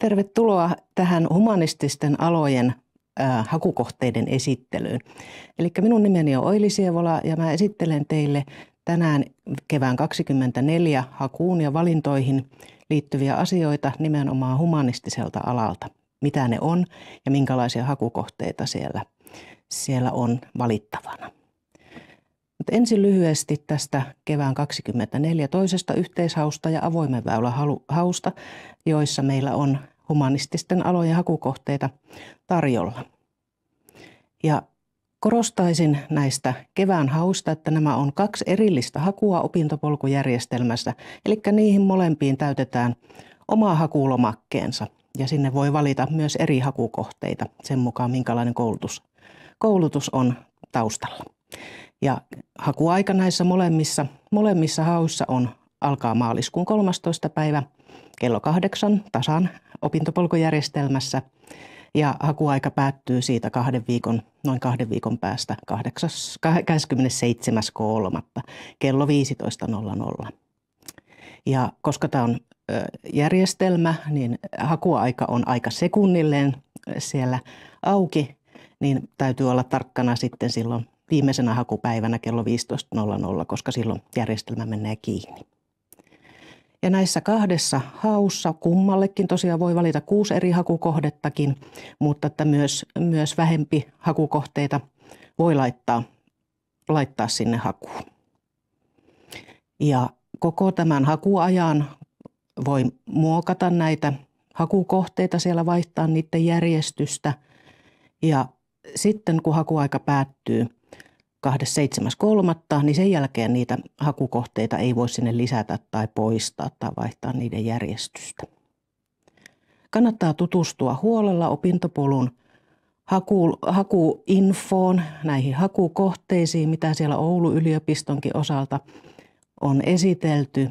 Tervetuloa tähän humanististen alojen äh, hakukohteiden esittelyyn. Eli minun nimeni on Oili Sievola ja mä esittelen teille tänään kevään 24 hakuun ja valintoihin liittyviä asioita nimenomaan humanistiselta alalta. Mitä ne on ja minkälaisia hakukohteita siellä, siellä on valittavana. Mutta ensin lyhyesti tästä kevään 24 toisesta yhteishausta ja avoimen väylä hausta, joissa meillä on humanististen alojen hakukohteita tarjolla. Ja korostaisin näistä kevään hausta, että nämä on kaksi erillistä hakua opintopolkujärjestelmässä, eli niihin molempiin täytetään oma hakulomakkeensa ja sinne voi valita myös eri hakukohteita sen mukaan, minkälainen koulutus, koulutus on taustalla. Ja hakuaika näissä molemmissa, molemmissa haussa on alkaa maaliskuun 13. päivä kello kahdeksan tasan opintopolkujärjestelmässä ja hakuaika päättyy siitä kahden viikon, noin kahden viikon päästä 27.3. kello 15.00. Ja koska tämä on järjestelmä, niin hakuaika on aika sekunnilleen siellä auki, niin täytyy olla tarkkana sitten silloin viimeisenä hakupäivänä kello 15.00, koska silloin järjestelmä menee kiinni. Ja näissä kahdessa haussa kummallekin tosiaan voi valita kuusi eri hakukohdettakin, mutta että myös, myös vähempi hakukohteita voi laittaa, laittaa sinne hakuun. Ja koko tämän hakuajan voi muokata näitä hakukohteita, siellä vaihtaa niiden järjestystä. Ja sitten kun hakuaika päättyy, 27.3., niin sen jälkeen niitä hakukohteita ei voi sinne lisätä tai poistaa tai vaihtaa niiden järjestystä. Kannattaa tutustua huolella opintopolun haku, hakuinfoon, näihin hakukohteisiin, mitä siellä Oulu yliopistonkin osalta on esitelty.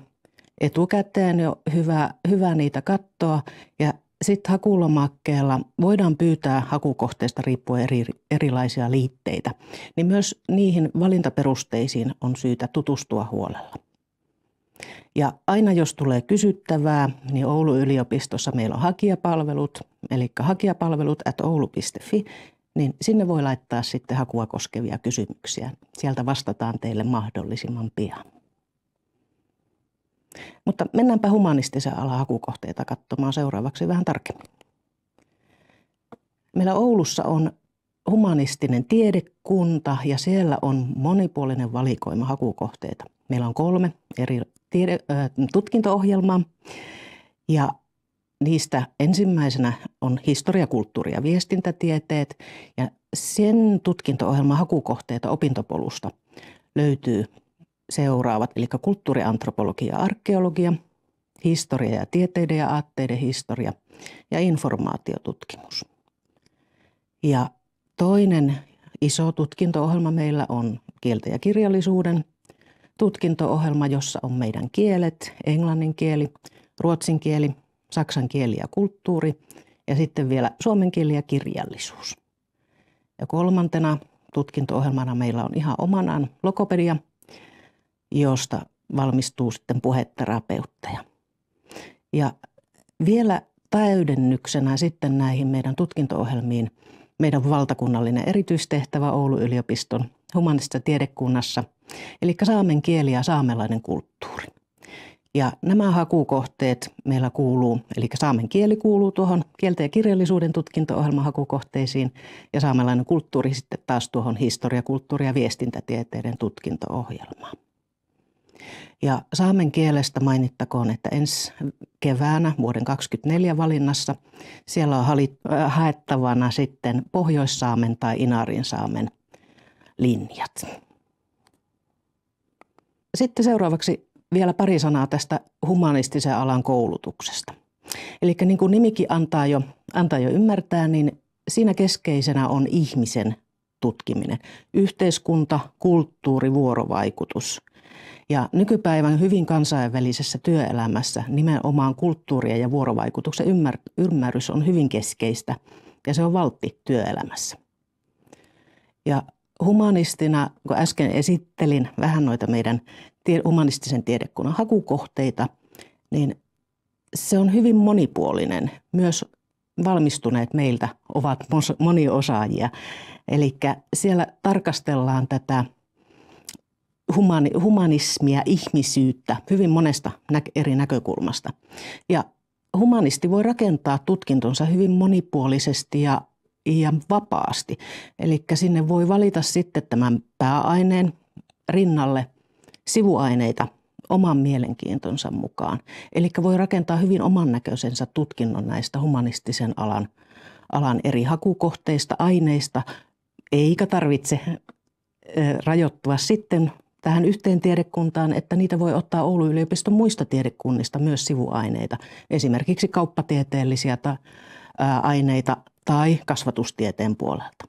Etukäteen jo hyvä, hyvä niitä katsoa ja sitten hakulomakkeella voidaan pyytää hakukohteesta riippuen eri, erilaisia liitteitä, niin myös niihin valintaperusteisiin on syytä tutustua huolella. Ja aina jos tulee kysyttävää, niin Oulun yliopistossa meillä on hakijapalvelut, eli hakijapalvelut at oulu.fi, niin sinne voi laittaa sitten hakua koskevia kysymyksiä. Sieltä vastataan teille mahdollisimman pian. Mutta mennäänpä humanistisen alan hakukohteita katsomaan seuraavaksi vähän tarkemmin. Meillä Oulussa on humanistinen tiedekunta ja siellä on monipuolinen valikoima hakukohteita. Meillä on kolme eri tiede, tutkinto-ohjelmaa ja niistä ensimmäisenä on historia, kulttuuri ja viestintätieteet ja sen tutkinto-ohjelman hakukohteita opintopolusta löytyy seuraavat, eli kulttuuriantropologia ja arkeologia, historia ja tieteiden ja aatteiden historia ja informaatiotutkimus. Ja toinen iso tutkinto-ohjelma meillä on kieltä ja kirjallisuuden tutkinto-ohjelma, jossa on meidän kielet, englannin kieli, ruotsin kieli, saksan kieli ja kulttuuri ja sitten vielä suomen kieli ja kirjallisuus. Ja kolmantena tutkinto-ohjelmana meillä on ihan omanaan logopedia, josta valmistuu sitten puheterapeutteja. Ja vielä täydennyksenä sitten näihin meidän tutkinto-ohjelmiin meidän valtakunnallinen erityistehtävä Oulun yliopiston humanistisessa tiedekunnassa, eli saamen kieli ja saamelainen kulttuuri. Ja nämä hakukohteet meillä kuuluu, eli saamen kieli kuuluu tuohon kielten ja kirjallisuuden tutkinto-ohjelman hakukohteisiin ja saamelainen kulttuuri sitten taas tuohon historia-, kulttuuri- ja viestintätieteiden tutkinto-ohjelmaan. Ja saamen kielestä mainittakoon, että ensi keväänä vuoden 2024 valinnassa siellä on äh, haettavana sitten Pohjoissaamen tai saamen linjat. Sitten seuraavaksi vielä pari sanaa tästä humanistisen alan koulutuksesta. Eli niin kuin nimikin antaa jo, antaa jo ymmärtää, niin siinä keskeisenä on ihmisen tutkiminen. Yhteiskunta, kulttuuri, vuorovaikutus ja nykypäivän hyvin kansainvälisessä työelämässä nimenomaan kulttuuria ja vuorovaikutuksen ymmär- ymmärrys on hyvin keskeistä ja se on valtti työelämässä. Ja humanistina, kun äsken esittelin vähän noita meidän humanistisen tiedekunnan hakukohteita, niin se on hyvin monipuolinen. Myös valmistuneet meiltä ovat moniosaajia. Eli siellä tarkastellaan tätä humani, humanismia, ihmisyyttä hyvin monesta nä- eri näkökulmasta. Ja humanisti voi rakentaa tutkintonsa hyvin monipuolisesti ja, ja vapaasti. Eli sinne voi valita sitten tämän pääaineen rinnalle sivuaineita oman mielenkiintonsa mukaan. Eli voi rakentaa hyvin oman näköisensä tutkinnon näistä humanistisen alan, alan eri hakukohteista, aineista, eikä tarvitse rajoittua sitten tähän yhteen tiedekuntaan, että niitä voi ottaa Oulun yliopiston muista tiedekunnista myös sivuaineita, esimerkiksi kauppatieteellisiä aineita tai kasvatustieteen puolelta.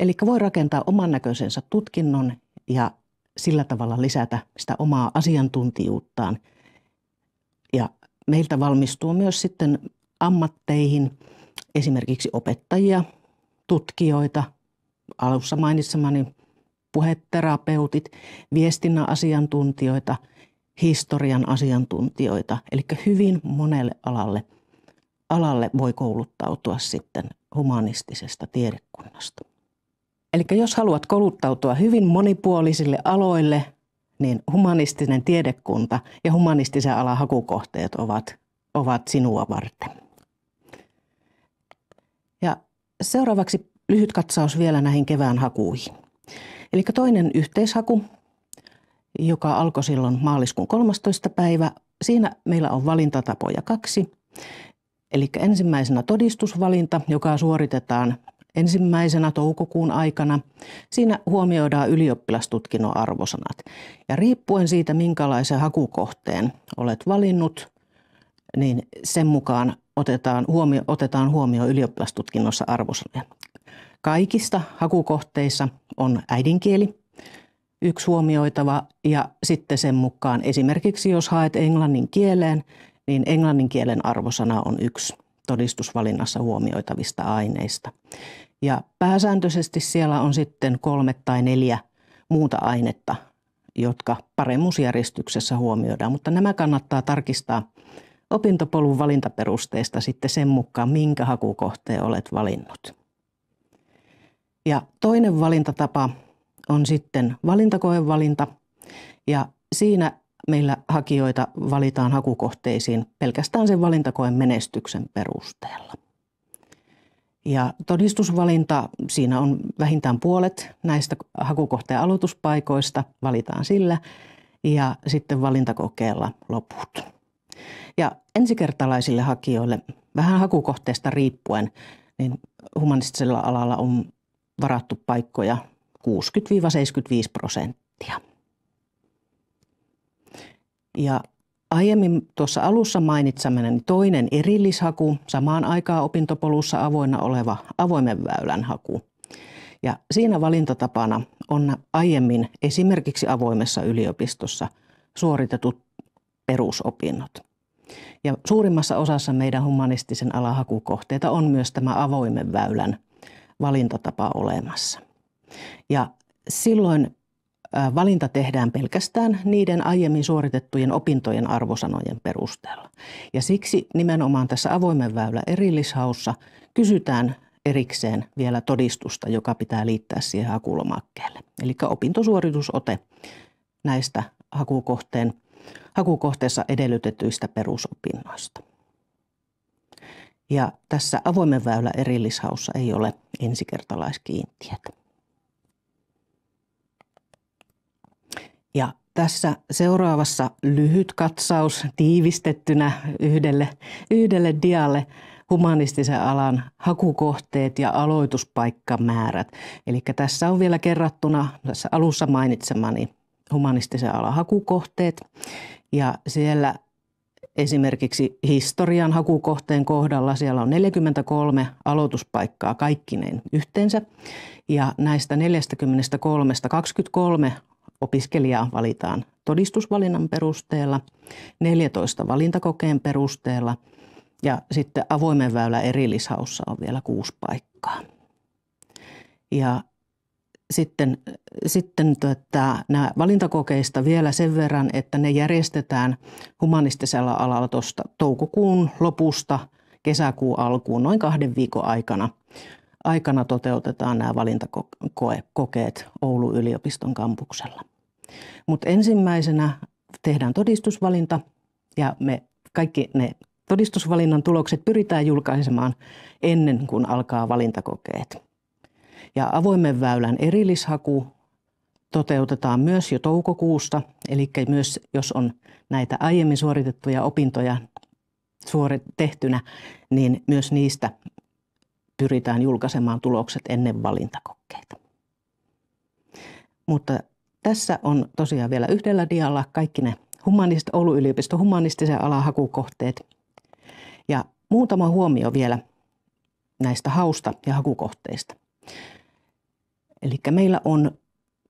Eli voi rakentaa oman näköisensä tutkinnon ja sillä tavalla lisätä sitä omaa asiantuntijuuttaan. Ja meiltä valmistuu myös sitten ammatteihin esimerkiksi opettajia, tutkijoita, alussa mainitsemani puheterapeutit, viestinnän asiantuntijoita, historian asiantuntijoita. Eli hyvin monelle alalle, alalle voi kouluttautua sitten humanistisesta tiedekunnasta. Eli jos haluat kouluttautua hyvin monipuolisille aloille, niin humanistinen tiedekunta ja humanistisen alan hakukohteet ovat, ovat sinua varten. Ja seuraavaksi lyhyt katsaus vielä näihin kevään hakuihin. Eli toinen yhteishaku, joka alkoi silloin maaliskuun 13. päivä, siinä meillä on valintatapoja kaksi. Eli ensimmäisenä todistusvalinta, joka suoritetaan ensimmäisenä toukokuun aikana. Siinä huomioidaan ylioppilastutkinnon arvosanat. Ja riippuen siitä, minkälaisen hakukohteen olet valinnut, niin sen mukaan otetaan, huomio, otetaan huomioon ylioppilastutkinnossa arvosanoja. Kaikista hakukohteissa on äidinkieli yksi huomioitava ja sitten sen mukaan esimerkiksi jos haet englannin kieleen, niin englannin kielen arvosana on yksi todistusvalinnassa huomioitavista aineista. Ja pääsääntöisesti siellä on sitten kolme tai neljä muuta ainetta, jotka paremmuusjärjestyksessä huomioidaan, mutta nämä kannattaa tarkistaa opintopolun valintaperusteista sitten sen mukaan, minkä hakukohteen olet valinnut. Ja toinen valintatapa on sitten valintakoevalinta ja siinä meillä hakijoita valitaan hakukohteisiin pelkästään sen valintakoen menestyksen perusteella. Ja todistusvalinta, siinä on vähintään puolet näistä hakukohteen aloituspaikoista, valitaan sillä ja sitten valintakokeella loput. Ja ensikertalaisille hakijoille vähän hakukohteesta riippuen, niin humanistisella alalla on varattu paikkoja 60-75 prosenttia. Ja aiemmin tuossa alussa mainitsemani toinen erillishaku, samaan aikaan opintopolussa avoinna oleva avoimen väylän haku. Ja siinä valintatapana on aiemmin esimerkiksi avoimessa yliopistossa suoritetut perusopinnot. Ja suurimmassa osassa meidän humanistisen alahakukohteita on myös tämä avoimen väylän valintatapa olemassa. Ja silloin valinta tehdään pelkästään niiden aiemmin suoritettujen opintojen arvosanojen perusteella. Ja siksi nimenomaan tässä avoimen väylä erillishaussa kysytään erikseen vielä todistusta, joka pitää liittää siihen hakulomakkeelle. Eli opintosuoritusote näistä hakukohteen, hakukohteessa edellytetyistä perusopinnoista. Ja tässä avoimen väylä erillishaussa ei ole ensikertalaiskiintiötä. Ja tässä seuraavassa lyhyt katsaus tiivistettynä yhdelle, yhdelle dialle humanistisen alan hakukohteet ja aloituspaikkamäärät. Eli tässä on vielä kerrattuna tässä alussa mainitsemani humanistisen alan hakukohteet ja siellä esimerkiksi historian hakukohteen kohdalla siellä on 43 aloituspaikkaa kaikkineen yhteensä ja näistä 43 23 opiskelijaa valitaan todistusvalinnan perusteella, 14 valintakokeen perusteella ja sitten avoimen väylän erillishaussa on vielä kuusi paikkaa. Ja sitten, sitten että tota, nämä valintakokeista vielä sen verran, että ne järjestetään humanistisella alalla tuosta toukokuun lopusta kesäkuun alkuun, noin kahden viikon aikana. Aikana toteutetaan nämä valintakokeet Oulun yliopiston kampuksella. Mutta ensimmäisenä tehdään todistusvalinta ja me kaikki ne todistusvalinnan tulokset pyritään julkaisemaan ennen kuin alkaa valintakokeet. Ja avoimen väylän erillishaku toteutetaan myös jo toukokuusta, eli myös jos on näitä aiemmin suoritettuja opintoja tehtynä, niin myös niistä pyritään julkaisemaan tulokset ennen valintakokeita. Mutta tässä on tosiaan vielä yhdellä dialla kaikki ne humanist, Oulun yliopiston humanistisen alan hakukohteet. Ja muutama huomio vielä näistä hausta ja hakukohteista. Eli meillä on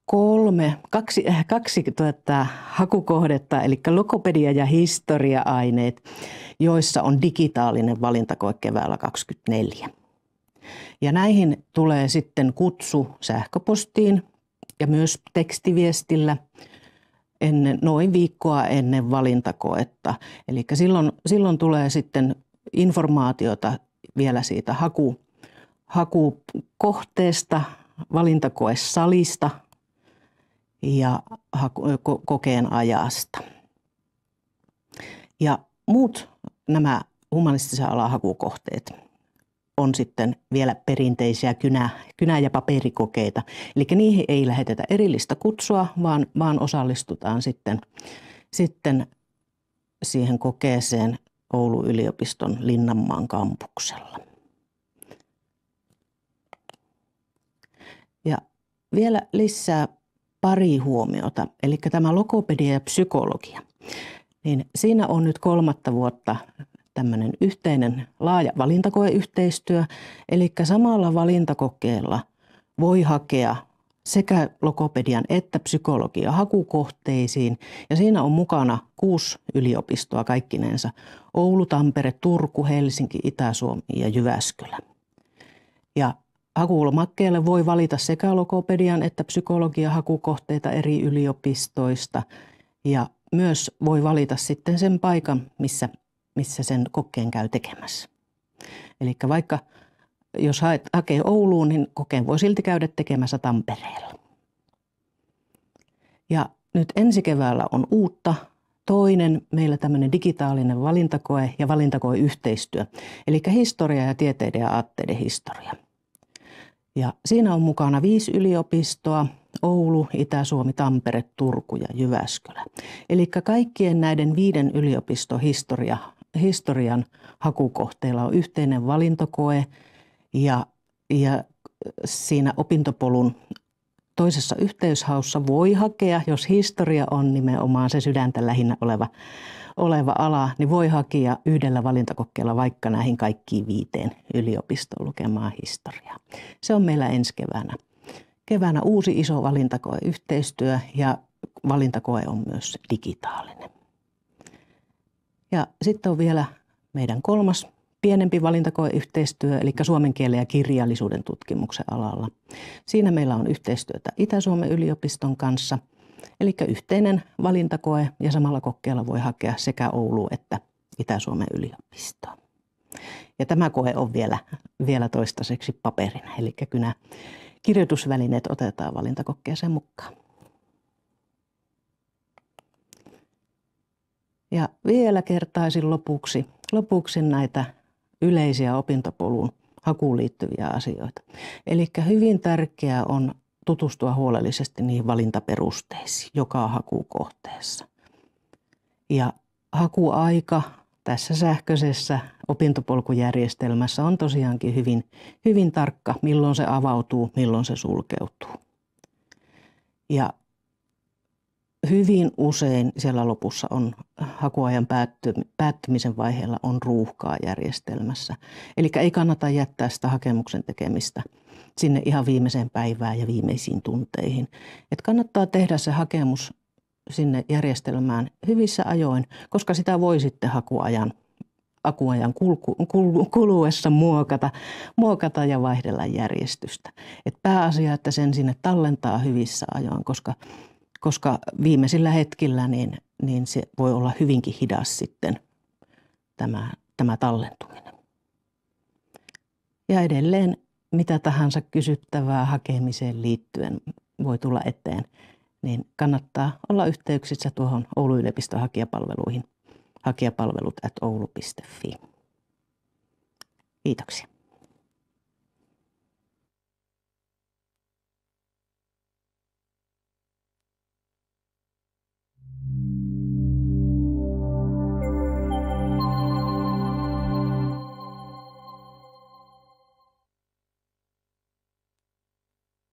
kolme, kaksi, äh, kaksi tuota, hakukohdetta, eli logopedia ja historia-aineet, joissa on digitaalinen valintakoe keväällä 24. Ja näihin tulee sitten kutsu sähköpostiin ja myös tekstiviestillä ennen, noin viikkoa ennen valintakoetta. Eli silloin, silloin tulee sitten informaatiota vielä siitä haku, hakukohteesta, salista ja kokeen ajasta. Ja muut nämä humanistisen alan hakukohteet on sitten vielä perinteisiä kynä, kynä- ja paperikokeita. Eli niihin ei lähetetä erillistä kutsua, vaan, vaan osallistutaan sitten, sitten siihen kokeeseen Oulun yliopiston Linnanmaan kampuksella. vielä lisää pari huomiota, eli tämä logopedia ja psykologia. Niin siinä on nyt kolmatta vuotta tämmöinen yhteinen laaja valintakoeyhteistyö, eli samalla valintakokeella voi hakea sekä logopedian että psykologia hakukohteisiin. Ja siinä on mukana kuusi yliopistoa kaikkinensa. Oulu, Tampere, Turku, Helsinki, Itä-Suomi ja Jyväskylä. Ja Hakulomakkeelle voi valita sekä logopedian että psykologian hakukohteita eri yliopistoista ja myös voi valita sitten sen paikan, missä, missä sen kokeen käy tekemässä. Eli vaikka jos haet, hakee Ouluun, niin kokeen voi silti käydä tekemässä Tampereella. Ja nyt ensi keväällä on uutta toinen meillä tämmöinen digitaalinen valintakoe ja valintakoeyhteistyö, eli historia ja tieteiden ja aatteiden historia. Ja siinä on mukana viisi yliopistoa, Oulu, Itä-Suomi, Tampere, Turku ja Jyväskylä. Eli kaikkien näiden viiden yliopistohistoria historian hakukohteilla on yhteinen valintokoe ja, ja siinä opintopolun toisessa yhteyshaussa voi hakea, jos historia on nimenomaan se sydäntä lähinnä oleva oleva ala, niin voi hakea yhdellä valintakokeella vaikka näihin kaikkiin viiteen yliopistoon lukemaan historiaa. Se on meillä ensi keväänä. Keväänä uusi iso valintakoe yhteistyö ja valintakoe on myös digitaalinen. Ja sitten on vielä meidän kolmas pienempi valintakoeyhteistyö, eli suomen kielen ja kirjallisuuden tutkimuksen alalla. Siinä meillä on yhteistyötä Itä-Suomen yliopiston kanssa – Eli yhteinen valintakoe ja samalla kokeella voi hakea sekä Oulu että Itä-Suomen yliopistoa. Ja tämä koe on vielä, vielä toistaiseksi paperin, eli kynä kirjoitusvälineet otetaan valintakokkeeseen mukaan. Ja vielä kertaisin lopuksi, lopuksi näitä yleisiä opintopolun hakuun liittyviä asioita. Eli hyvin tärkeää on tutustua huolellisesti niihin valintaperusteisiin joka hakukohteessa. Ja hakuaika tässä sähköisessä opintopolkujärjestelmässä on tosiaankin hyvin, hyvin tarkka, milloin se avautuu, milloin se sulkeutuu. Ja hyvin usein siellä lopussa on hakuajan päättymisen vaiheella on ruuhkaa järjestelmässä. Eli ei kannata jättää sitä hakemuksen tekemistä – sinne ihan viimeiseen päivään ja viimeisiin tunteihin. Et kannattaa tehdä se hakemus sinne järjestelmään hyvissä ajoin, koska sitä voi sitten hakuajan akuajan kulku, kuluessa muokata, muokata ja vaihdella järjestystä. Et pääasia, että sen sinne tallentaa hyvissä ajoin, koska, koska viimeisillä hetkillä niin, niin se voi olla hyvinkin hidas sitten tämä, tämä tallentuminen. Ja edelleen mitä tahansa kysyttävää hakemiseen liittyen voi tulla eteen, niin kannattaa olla yhteyksissä tuohon Oulun yliopiston hakijapalveluihin hakijapalvelut at oulu.fi. Kiitoksia.